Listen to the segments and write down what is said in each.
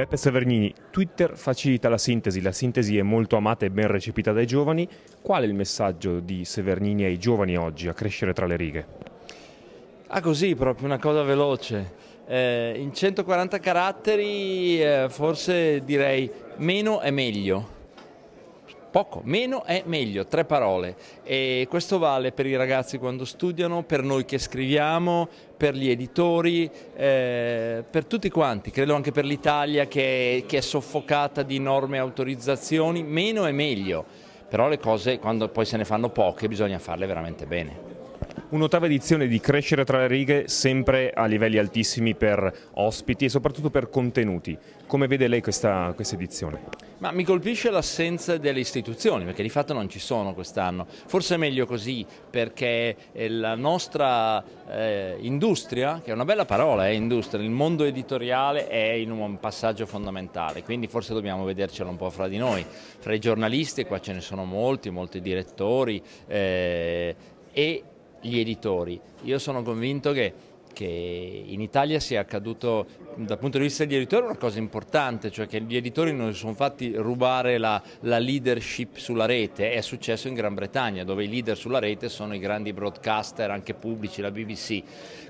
Beppe Severnini, Twitter facilita la sintesi, la sintesi è molto amata e ben recepita dai giovani. Qual è il messaggio di Severnini ai giovani oggi a crescere tra le righe? Ah così, proprio una cosa veloce. Eh, in 140 caratteri eh, forse direi meno è meglio poco, meno è meglio, tre parole. E questo vale per i ragazzi quando studiano, per noi che scriviamo, per gli editori, eh, per tutti quanti, credo anche per l'Italia che, che è soffocata di norme e autorizzazioni, meno è meglio. Però le cose quando poi se ne fanno poche bisogna farle veramente bene. Un'ottava edizione di Crescere tra le righe, sempre a livelli altissimi per ospiti e soprattutto per contenuti. Come vede lei questa, questa edizione? Ma mi colpisce l'assenza delle istituzioni, perché di fatto non ci sono quest'anno. Forse è meglio così, perché eh, la nostra eh, industria, che è una bella parola, eh, industria, il mondo editoriale è in un passaggio fondamentale, quindi forse dobbiamo vedercelo un po' fra di noi. Fra i giornalisti, qua ce ne sono molti, molti direttori, eh, e gli editori. Io sono convinto che che in Italia sia accaduto dal punto di vista degli editori una cosa importante, cioè che gli editori non si sono fatti rubare la, la, leadership sulla rete, è successo in Gran Bretagna dove i leader sulla rete sono i grandi broadcaster anche pubblici, la BBC.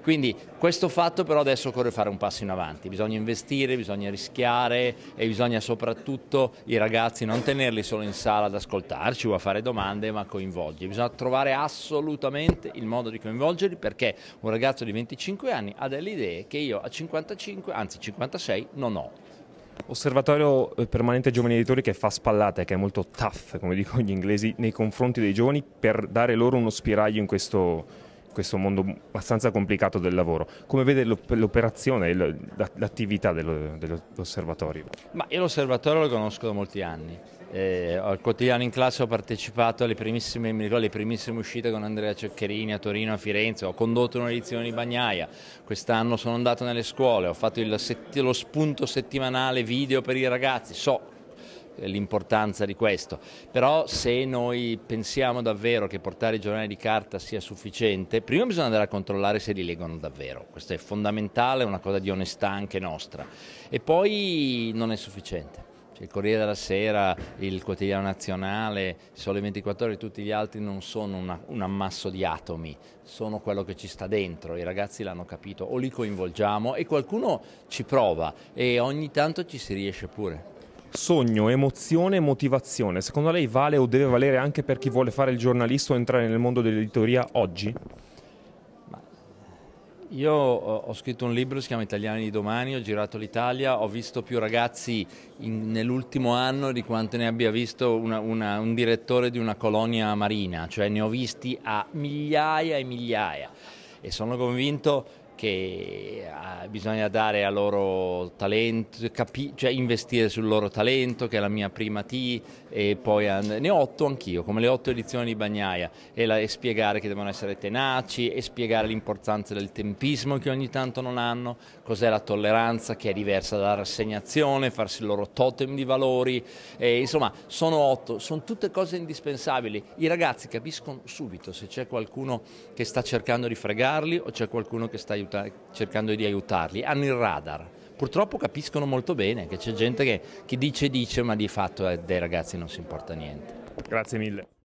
Quindi questo fatto però adesso occorre fare un passo in avanti, bisogna investire, bisogna rischiare e bisogna soprattutto i ragazzi non tenerli solo in sala ad ascoltarci o a fare domande ma coinvolgerli, bisogna trovare assolutamente il modo di coinvolgerli perché un ragazzo di 25 45 anni ha delle idee che io a 55, anzi 56, non ho. Osservatorio eh, permanente giovani editori che fa spallate, che è molto tough, come dicono gli inglesi, nei confronti dei giovani per dare loro uno spiraglio in questo, questo mondo abbastanza complicato del lavoro. Come vede l'operazione, l'attività dell'osservatorio? Ma io l'osservatorio lo conosco da molti anni eh, al quotidiano in classe ho partecipato alle primissime, ricordo, alle primissime, uscite con Andrea Ceccherini a Torino, a Firenze, ho condotto un'edizione di Bagnaia, quest'anno sono andato nelle scuole, ho fatto lo spunto settimanale video per i ragazzi, so eh, l'importanza di questo, però se noi pensiamo davvero che portare i giornali di carta sia sufficiente, prima bisogna andare a controllare se li leggono davvero, questo è fondamentale, è una cosa di onestà anche nostra, e poi non è sufficiente il Corriere della Sera, il Quotidiano Nazionale, Sole 24 Ore e tutti gli altri non sono una, un ammasso di atomi, sono quello che ci sta dentro, i ragazzi l'hanno capito, o li coinvolgiamo e qualcuno ci prova e ogni tanto ci si riesce pure. Sogno, emozione e motivazione, secondo lei vale o deve valere anche per chi vuole fare il giornalista o entrare nel mondo dell'editoria oggi? Io ho scritto un libro, si chiama Italiani di domani, ho girato l'Italia, ho visto più ragazzi nell'ultimo anno di quanto ne abbia visto una, una, un direttore di una colonia marina, cioè ne ho visti a migliaia e migliaia e sono convinto che eh, bisogna dare a loro talento, capi- cioè investire sul loro talento, che è la mia prima T, e poi and- ne ho otto anch'io, come le otto edizioni di Bagnaia, e, la- e, spiegare che devono essere tenaci, e spiegare l'importanza del tempismo che ogni tanto non hanno, cos'è la tolleranza che è diversa dalla rassegnazione, farsi il loro totem di valori, e, insomma sono otto, sono tutte cose indispensabili. I ragazzi capiscono subito se c'è qualcuno che sta cercando di fregarli o c'è qualcuno che sta aiutando aiuta, cercando di aiutarli, hanno il radar. Purtroppo capiscono molto bene che c'è gente che, che dice dice ma di fatto eh, dei ragazzi non si importa niente. Grazie mille.